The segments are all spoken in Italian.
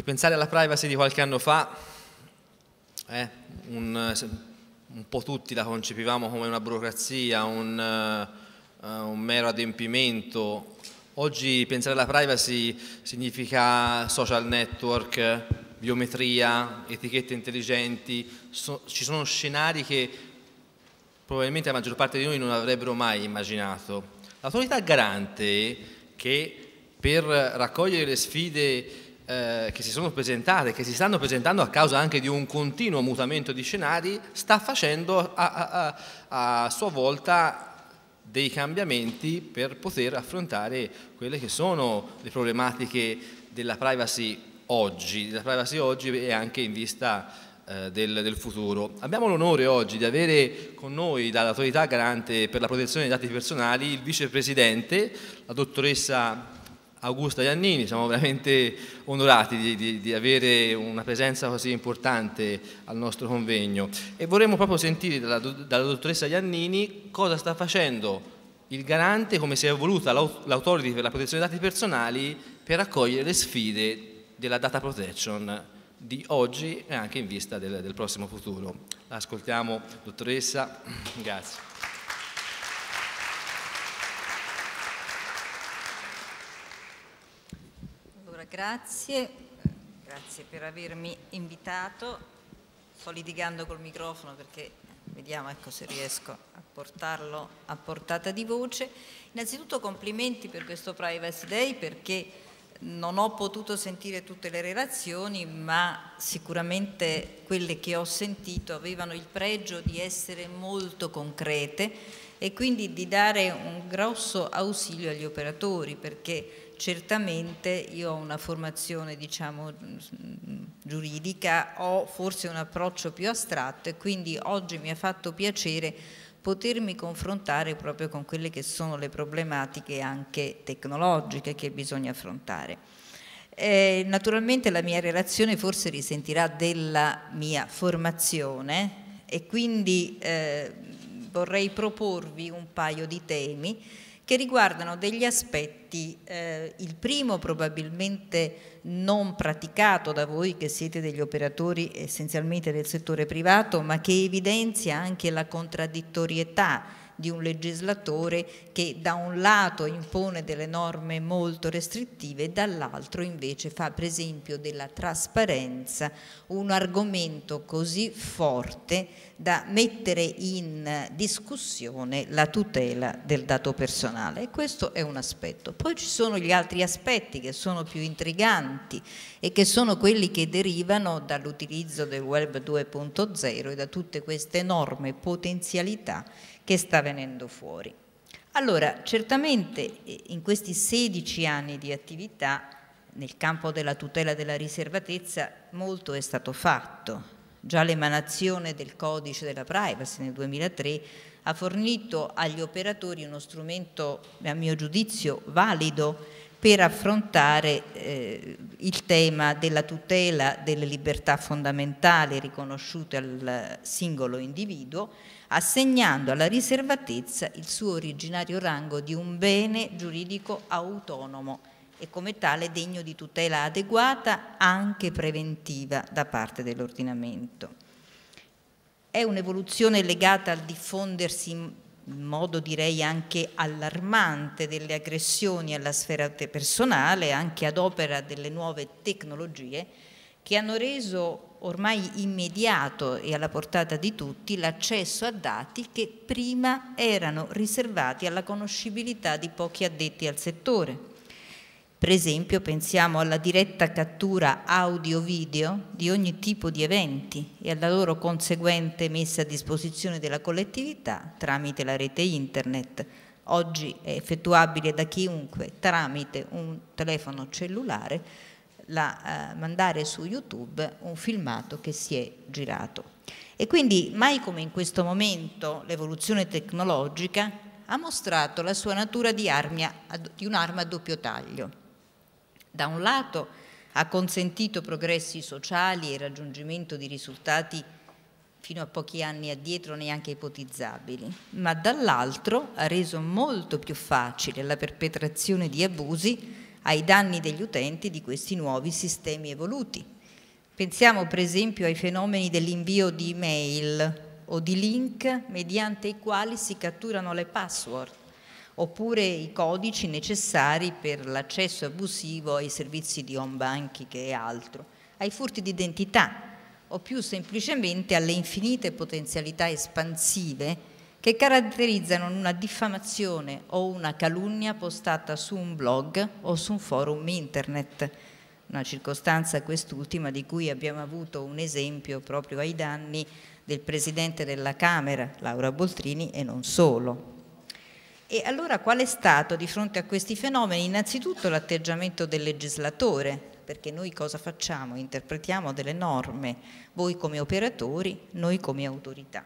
Ripensare alla privacy di qualche anno fa, eh, un, un, po' tutti la concepivamo come una burocrazia, un, uh, un mero adempimento. Oggi pensare alla privacy significa social network, biometria, etichette intelligenti, so, ci sono scenari che probabilmente la maggior parte di noi non avrebbero mai immaginato. L'autorità garante che per raccogliere le sfide eh, che si sono presentate, che si stanno presentando a causa anche di un continuo mutamento di scenari, sta facendo a, a, a, a sua volta dei cambiamenti per poter affrontare quelle che sono le problematiche della privacy oggi, della privacy oggi e anche in vista eh, del, del, futuro. Abbiamo l'onore oggi di avere con noi dall'autorità garante per la protezione dei dati personali il vicepresidente, la dottoressa Augusta Giannini, siamo veramente onorati di, di, di, avere una presenza così importante al nostro convegno e vorremmo proprio sentire dalla, dalla dottoressa Giannini cosa sta facendo il garante, come si è evoluta l'autority per la protezione dei dati personali per accogliere le sfide della data protection di oggi e anche in vista del, del prossimo futuro. Ascoltiamo, dottoressa, grazie. grazie, grazie per avermi invitato. Sto litigando col microfono perché vediamo ecco, se riesco a portarlo a portata di voce. Innanzitutto complimenti per questo Privacy Day perché non ho potuto sentire tutte le relazioni, ma sicuramente quelle che ho sentito avevano il pregio di essere molto concrete e quindi di dare un grosso ausilio agli operatori perché certamente io ho una formazione diciamo, giuridica, ho forse un approccio più astratto e quindi oggi mi ha fatto piacere potermi confrontare proprio con quelle che sono le problematiche anche tecnologiche che bisogna affrontare. Eh, naturalmente la mia relazione forse risentirà della mia formazione e quindi eh, vorrei proporvi un paio di temi che riguardano degli aspetti, eh, il primo probabilmente non praticato da voi che siete degli operatori essenzialmente del settore privato, ma che evidenzia anche la contraddittorietà di un legislatore che da un lato impone delle norme molto restrittive e dall'altro invece fa per esempio della trasparenza un argomento così forte da mettere in discussione la tutela del dato personale e questo è un aspetto. Poi ci sono gli altri aspetti che sono più intriganti e che sono quelli che derivano dall'utilizzo del web 2.0 e da tutte queste enorme potenzialità che sta venendo fuori. Allora, certamente eh, in questi 16 anni di attività nel campo della tutela della riservatezza molto è stato fatto. Già l'emanazione del codice della privacy nel 2003 ha fornito agli operatori uno strumento, a mio giudizio, valido per affrontare eh, il tema della tutela delle libertà fondamentali riconosciute al singolo individuo, assegnando alla riservatezza il suo originario rango di un bene giuridico autonomo e come tale degno di tutela adeguata anche preventiva da parte dell'ordinamento. È un'evoluzione legata al diffondersi in modo direi anche allarmante delle aggressioni alla sfera personale anche ad opera delle nuove tecnologie che hanno reso ormai immediato e alla portata di tutti l'accesso a dati che prima erano riservati alla conoscibilità di pochi addetti al settore. Per esempio pensiamo alla diretta cattura audio-video di ogni tipo di eventi e alla loro conseguente messa a disposizione della collettività tramite la rete internet. Oggi è effettuabile da chiunque tramite un telefono cellulare la, eh, mandare su YouTube un filmato che si è girato. E quindi mai come in questo momento l'evoluzione tecnologica ha mostrato la sua natura di, armia, di un'arma a doppio taglio da un lato ha consentito progressi sociali e raggiungimento di risultati fino a pochi anni addietro neanche ipotizzabili, ma dall'altro ha reso molto più facile la perpetrazione di abusi ai danni degli utenti di questi nuovi sistemi evoluti. Pensiamo per esempio ai fenomeni dell'invio di email o di link mediante i quali si catturano le password oppure i codici necessari per l'accesso abusivo ai servizi di home banking e altro, ai furti d'identità o più semplicemente alle infinite potenzialità espansive che caratterizzano una diffamazione o una calunnia postata su un blog o su un forum internet, una circostanza quest'ultima di cui abbiamo avuto un esempio proprio ai danni del Presidente della Camera, Laura Boltrini, e non solo. E allora qual è stato di fronte a questi fenomeni innanzitutto l'atteggiamento del legislatore? Perché noi cosa facciamo? Interpretiamo delle norme, voi come operatori, noi come autorità.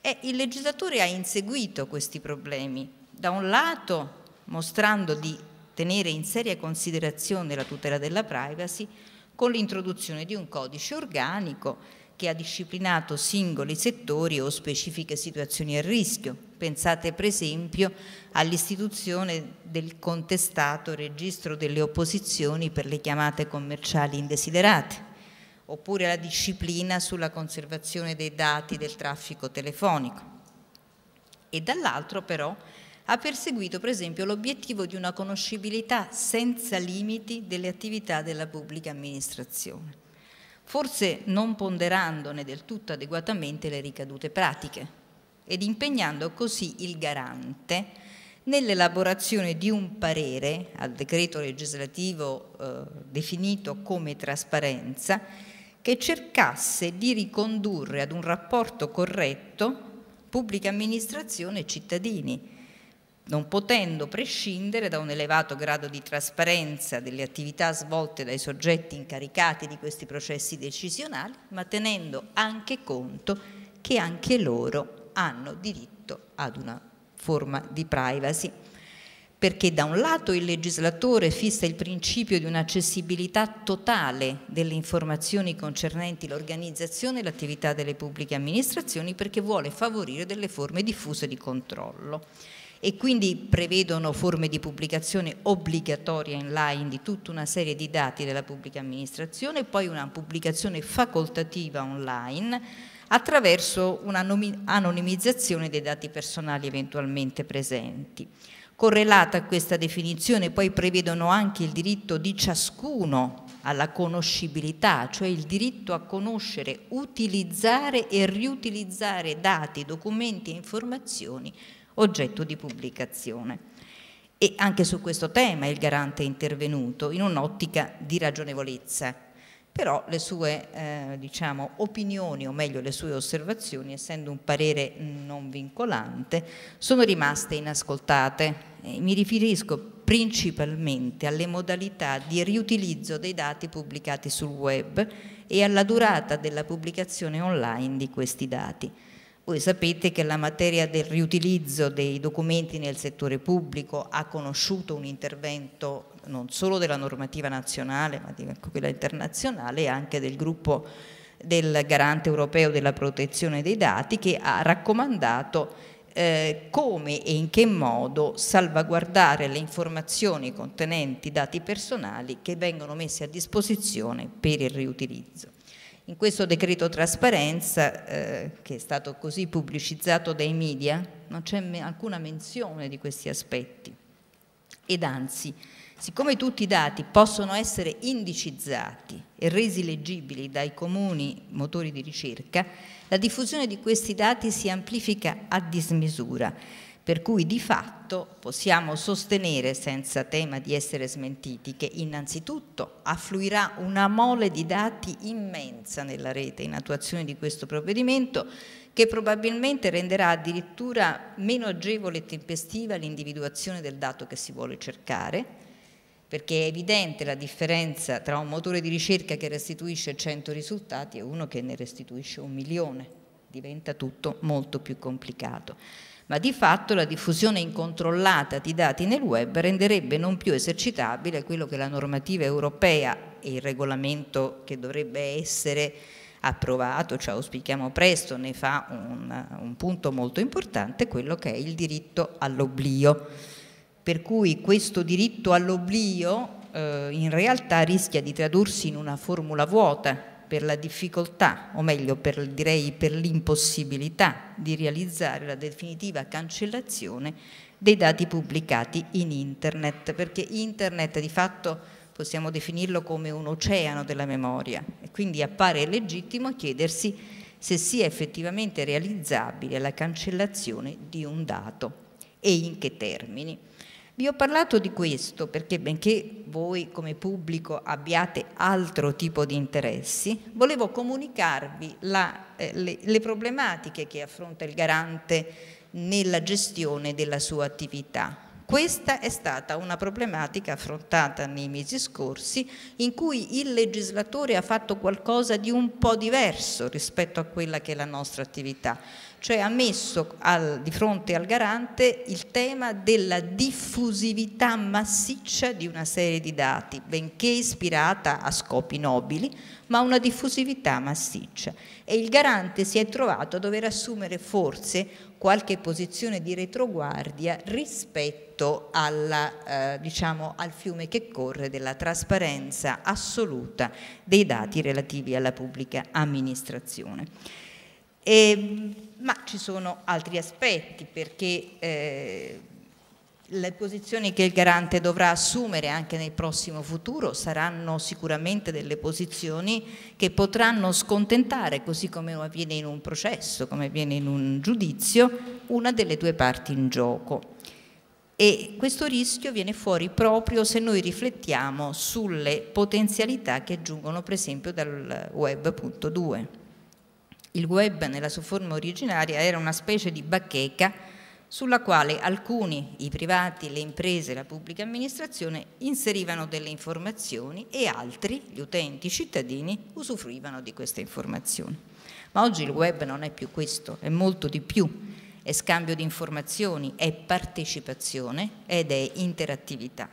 E il legislatore ha inseguito questi problemi, da un lato mostrando di tenere in seria considerazione la tutela della privacy con l'introduzione di un codice organico che ha disciplinato singoli settori o specifiche situazioni a rischio, Pensate per esempio all'istituzione del contestato registro delle opposizioni per le chiamate commerciali indesiderate, oppure alla disciplina sulla conservazione dei dati del traffico telefonico. E dall'altro però ha perseguito per esempio l'obiettivo di una conoscibilità senza limiti delle attività della pubblica amministrazione, forse non ponderandone del tutto adeguatamente le ricadute pratiche, ed impegnando così il garante nell'elaborazione di un parere al decreto legislativo eh, definito come trasparenza che cercasse di ricondurre ad un rapporto corretto pubblica amministrazione e cittadini, non potendo prescindere da un elevato grado di trasparenza delle attività svolte dai soggetti incaricati di questi processi decisionali, ma tenendo anche conto che anche loro hanno diritto ad una forma di privacy perché da un lato il legislatore fissa il principio di un'accessibilità totale delle informazioni concernenti l'organizzazione e l'attività delle pubbliche amministrazioni perché vuole favorire delle forme diffuse di controllo e quindi prevedono forme di pubblicazione obbligatoria online di tutta una serie di dati della pubblica amministrazione, poi una pubblicazione facoltativa online attraverso un'anonimizzazione dei dati personali eventualmente presenti. Correlata a questa definizione poi prevedono anche il diritto di ciascuno alla conoscibilità, cioè il diritto a conoscere, utilizzare e riutilizzare dati, documenti e informazioni oggetto di pubblicazione. E anche su questo tema il garante è intervenuto in un'ottica di ragionevolezza però le sue eh, diciamo, opinioni, o meglio le sue osservazioni, essendo un parere non vincolante, sono rimaste inascoltate. Mi riferisco principalmente alle modalità di riutilizzo dei dati pubblicati sul web e alla durata della pubblicazione online di questi dati. Voi sapete che la materia del riutilizzo dei documenti nel settore pubblico ha conosciuto un intervento non solo della normativa nazionale ma di quella internazionale e anche del gruppo del garante europeo della protezione dei dati che ha raccomandato eh, come e in che modo salvaguardare le informazioni contenenti dati personali che vengono messi a disposizione per il riutilizzo. In questo decreto trasparenza, eh, che è stato così pubblicizzato dai media, non c'è me alcuna menzione di questi aspetti ed anzi Siccome tutti i dati possono essere indicizzati e resi leggibili dai comuni motori di ricerca, la diffusione di questi dati si amplifica a dismisura, per cui di fatto possiamo sostenere senza tema di essere smentiti che innanzitutto affluirà una mole di dati immensa nella rete in attuazione di questo provvedimento che probabilmente renderà addirittura meno agevole e tempestiva l'individuazione del dato che si vuole cercare perché è evidente la differenza tra un motore di ricerca che restituisce 100 risultati e uno che ne restituisce un milione, diventa tutto molto più complicato. Ma di fatto la diffusione incontrollata di dati nel web renderebbe non più esercitabile quello che la normativa europea e il regolamento che dovrebbe essere approvato, ci cioè auspichiamo presto, ne fa un, un punto molto importante, quello che è il diritto all'oblio per cui questo diritto all'oblio eh, in realtà rischia di tradursi in una formula vuota per la difficoltà, o meglio per, direi per l'impossibilità di realizzare la definitiva cancellazione dei dati pubblicati in internet, perché internet di fatto possiamo definirlo come un oceano della memoria e quindi appare legittimo chiedersi se sia effettivamente realizzabile la cancellazione di un dato e in che termini. Vi ho parlato di questo perché benché voi come pubblico abbiate altro tipo di interessi, volevo comunicarvi la, eh, le, le problematiche che affronta il garante nella gestione della sua attività, questa è stata una problematica affrontata nei mesi scorsi in cui il legislatore ha fatto qualcosa di un po' diverso rispetto a quella che è la nostra attività, cioè ha messo al, di fronte al garante il tema della diffusività massiccia di una serie di dati, benché ispirata a scopi nobili, ma una diffusività massiccia e il garante si è trovato a dover assumere forse qualche posizione di retroguardia rispetto alla, eh, diciamo, al fiume che corre della trasparenza assoluta dei dati relativi alla pubblica amministrazione. E, ehm, ma ci sono altri aspetti perché eh, le posizioni che il garante dovrà assumere anche nel prossimo futuro saranno sicuramente delle posizioni che potranno scontentare, così come avviene in un processo, come avviene in un giudizio, una delle due parti in gioco. E questo rischio viene fuori proprio se noi riflettiamo sulle potenzialità che giungono per esempio dal web.2. Il web nella sua forma originaria era una specie di bacheca sulla quale alcuni, i privati, le imprese, la pubblica amministrazione inserivano delle informazioni e altri, gli utenti, i cittadini, usufruivano di queste informazioni. Ma oggi il web non è più questo, è molto di più, è scambio di informazioni, è partecipazione ed è interattività.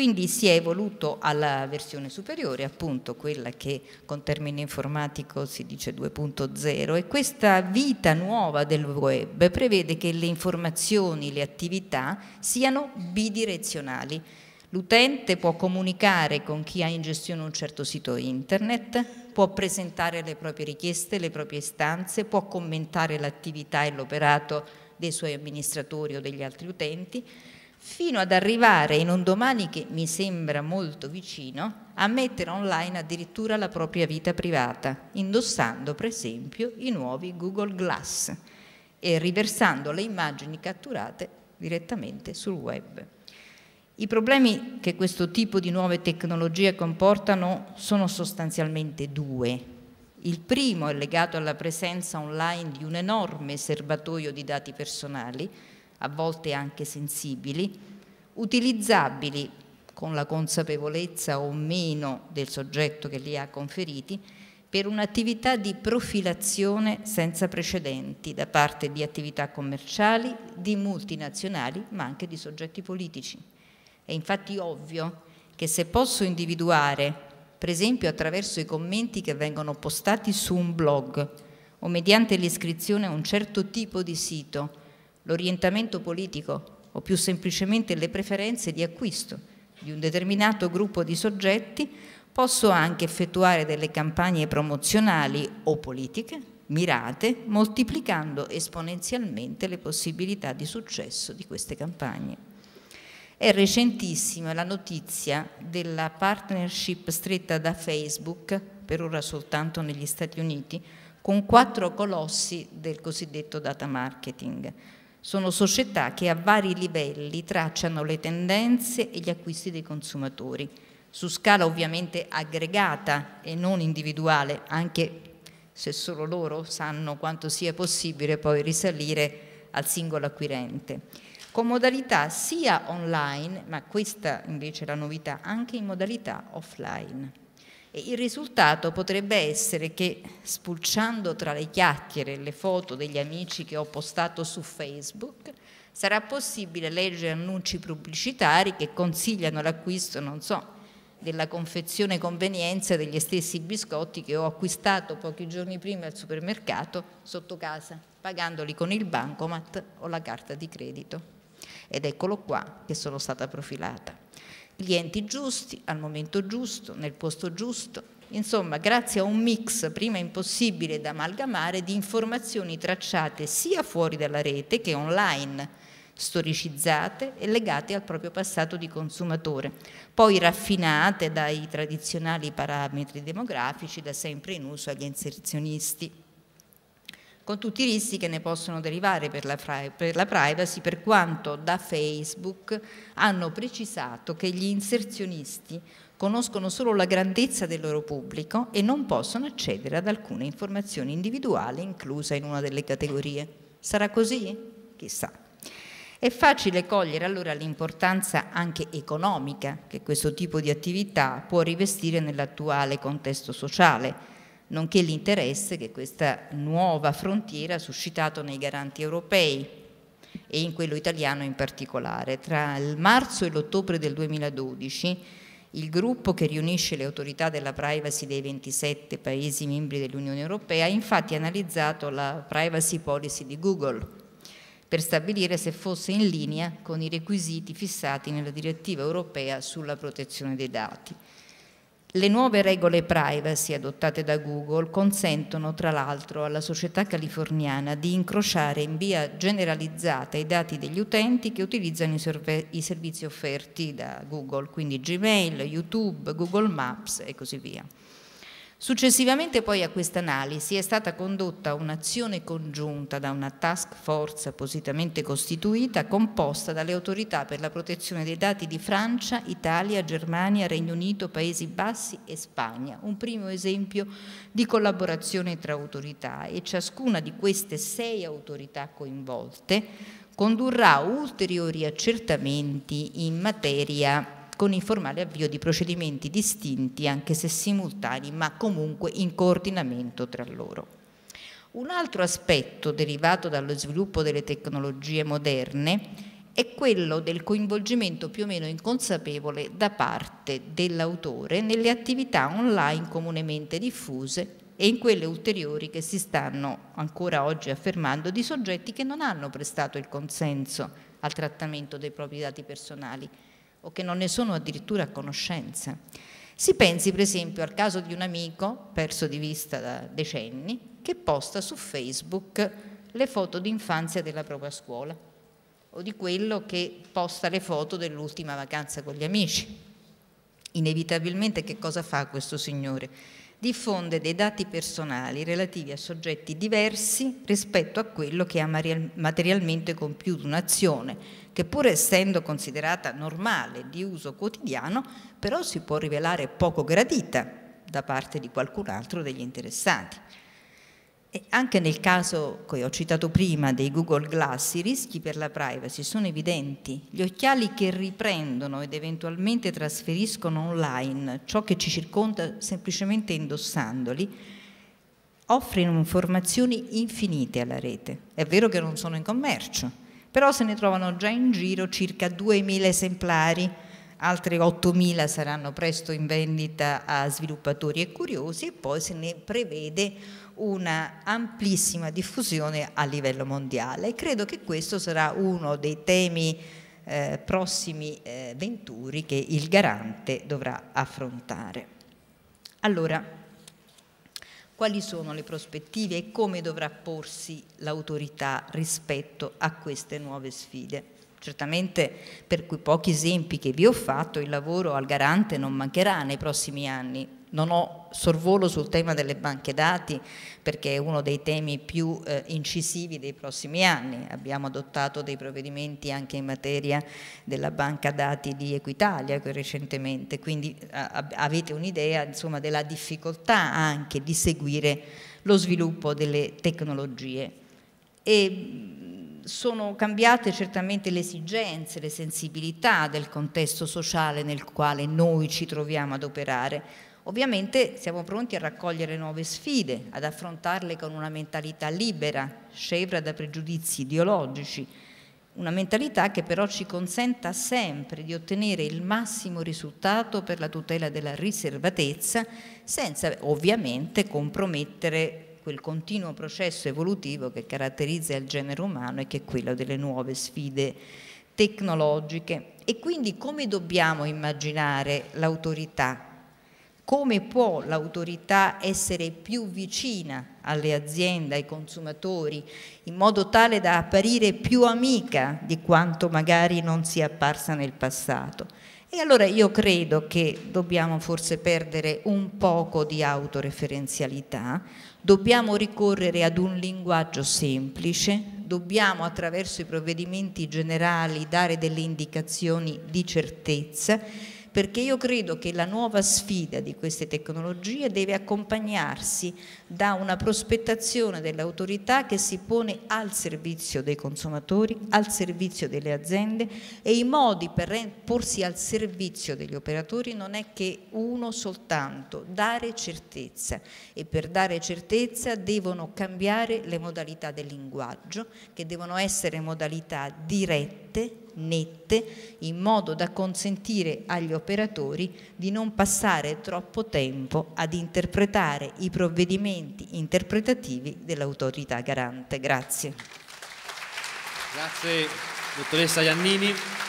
Quindi si è evoluto alla versione superiore, appunto quella che con termine informatico si dice 2.0 e questa vita nuova del web prevede che le informazioni, le attività siano bidirezionali. L'utente può comunicare con chi ha in gestione un certo sito internet, può presentare le proprie richieste, le proprie istanze, può commentare l'attività e l'operato dei suoi amministratori o degli altri utenti, fino ad arrivare in un domani che mi sembra molto vicino a mettere online addirittura la propria vita privata, indossando per esempio i nuovi Google Glass e riversando le immagini catturate direttamente sul web. I problemi che questo tipo di nuove tecnologie comportano sono sostanzialmente due. Il primo è legato alla presenza online di un enorme serbatoio di dati personali, a volte anche sensibili, utilizzabili con la consapevolezza o meno del soggetto che li ha conferiti, per un'attività di profilazione senza precedenti da parte di attività commerciali, di multinazionali, ma anche di soggetti politici. È infatti ovvio che se posso individuare, per esempio attraverso i commenti che vengono postati su un blog o mediante l'iscrizione a un certo tipo di sito, l'orientamento politico o più semplicemente le preferenze di acquisto di un determinato gruppo di soggetti, posso anche effettuare delle campagne promozionali o politiche mirate, moltiplicando esponenzialmente le possibilità di successo di queste campagne. È recentissima la notizia della partnership stretta da Facebook, per ora soltanto negli Stati Uniti, con quattro colossi del cosiddetto data marketing, sono società che a vari livelli tracciano le tendenze e gli acquisti dei consumatori, su scala ovviamente aggregata e non individuale, anche se solo loro sanno quanto sia possibile poi risalire al singolo acquirente, con modalità sia online, ma questa invece è la novità, anche in modalità offline. E il risultato potrebbe essere che spulciando tra le chiacchiere le foto degli amici che ho postato su Facebook, sarà possibile leggere annunci pubblicitari che consigliano l'acquisto, non so, della confezione convenienza degli stessi biscotti che ho acquistato pochi giorni prima al supermercato sotto casa, pagandoli con il bancomat o la carta di credito. Ed eccolo qua che sono stata profilata clienti giusti, al momento giusto, nel posto giusto, insomma grazie a un mix prima impossibile da amalgamare di informazioni tracciate sia fuori dalla rete che online, storicizzate e legate al proprio passato di consumatore, poi raffinate dai tradizionali parametri demografici da sempre in uso agli inserzionisti con tutti i rischi che ne possono derivare per la, per la privacy, per quanto da Facebook hanno precisato che gli inserzionisti conoscono solo la grandezza del loro pubblico e non possono accedere ad alcune informazioni individuali inclusa in una delle categorie. Sarà così? Chissà. È facile cogliere allora l'importanza anche economica che questo tipo di attività può rivestire nell'attuale contesto sociale nonché l'interesse che questa nuova frontiera ha suscitato nei garanti europei e in quello italiano in particolare. Tra il marzo e l'ottobre del 2012 il gruppo che riunisce le autorità della privacy dei 27 Paesi membri dell'Unione Europea ha infatti analizzato la privacy policy di Google per stabilire se fosse in linea con i requisiti fissati nella direttiva europea sulla protezione dei dati. Le nuove regole privacy adottate da Google consentono tra l'altro alla società californiana di incrociare in via generalizzata i dati degli utenti che utilizzano i, servizi offerti da Google, quindi Gmail, YouTube, Google Maps e così via. Successivamente poi a questa analisi è stata condotta un'azione congiunta da una task force appositamente costituita composta dalle autorità per la protezione dei dati di Francia, Italia, Germania, Regno Unito, Paesi Bassi e Spagna, un primo esempio di collaborazione tra autorità e ciascuna di queste sei autorità coinvolte condurrà ulteriori accertamenti in materia con informale avvio di procedimenti distinti, anche se simultanei, ma comunque in coordinamento tra loro. Un altro aspetto derivato dallo sviluppo delle tecnologie moderne è quello del coinvolgimento più o meno inconsapevole da parte dell'autore nelle attività online comunemente diffuse e in quelle ulteriori che si stanno ancora oggi affermando di soggetti che non hanno prestato il consenso al trattamento dei propri dati personali, o che non ne sono addirittura a conoscenza. Si pensi per esempio al caso di un amico, perso di vista da decenni, che posta su Facebook le foto d'infanzia della propria scuola o di quello che posta le foto dell'ultima vacanza con gli amici. Inevitabilmente che cosa fa questo signore? diffonde dei dati personali relativi a soggetti diversi rispetto a quello che ha materialmente compiuto un'azione, che pur essendo considerata normale di uso quotidiano, però si può rivelare poco gradita da parte di qualcun altro degli interessati. E anche nel caso che ho citato prima dei Google Glass, i rischi per la privacy sono evidenti. Gli occhiali che riprendono ed eventualmente trasferiscono online ciò che ci circonda semplicemente indossandoli offrono informazioni infinite alla rete. È vero che non sono in commercio, però se ne trovano già in giro circa 2.000 esemplari, altri 8.000 saranno presto in vendita a sviluppatori e curiosi e poi se ne prevede una amplissima diffusione a livello mondiale e credo che questo sarà uno dei temi eh, prossimi eh, venturi che il garante dovrà affrontare. Allora, quali sono le prospettive e come dovrà porsi l'autorità rispetto a queste nuove sfide? Certamente per quei pochi esempi che vi ho fatto il lavoro al garante non mancherà nei prossimi anni, non ho sorvolo sul tema delle banche dati perché è uno dei temi più eh, incisivi dei prossimi anni. Abbiamo adottato dei provvedimenti anche in materia della banca dati di Equitalia recentemente, quindi eh, a, avete un'idea insomma, della difficoltà anche di seguire lo sviluppo delle tecnologie. E, sono cambiate certamente le esigenze, le sensibilità del contesto sociale nel quale noi ci troviamo ad operare. Ovviamente siamo pronti a raccogliere nuove sfide, ad affrontarle con una mentalità libera, scevra da pregiudizi ideologici, una mentalità che però ci consenta sempre di ottenere il massimo risultato per la tutela della riservatezza, senza ovviamente compromettere quel continuo processo evolutivo che caratterizza il genere umano e che è quello delle nuove sfide tecnologiche. E quindi come dobbiamo immaginare l'autorità come può l'autorità essere più vicina alle aziende, ai consumatori, in modo tale da apparire più amica di quanto magari non sia apparsa nel passato. E allora io credo che dobbiamo forse perdere un poco di autoreferenzialità, dobbiamo ricorrere ad un linguaggio semplice, dobbiamo attraverso i provvedimenti generali dare delle indicazioni di certezza perché io credo che la nuova sfida di queste tecnologie deve accompagnarsi da una prospettazione dell'autorità che si pone al servizio dei consumatori, al servizio delle aziende e i modi per porsi al servizio degli operatori non è che uno soltanto, dare certezza e per dare certezza devono cambiare le modalità del linguaggio che devono essere modalità dirette, nette, in modo da consentire agli operatori di non passare troppo tempo ad interpretare i provvedimenti elementi interpretativi dell'autorità garante. Grazie. Grazie dottoressa Iannini.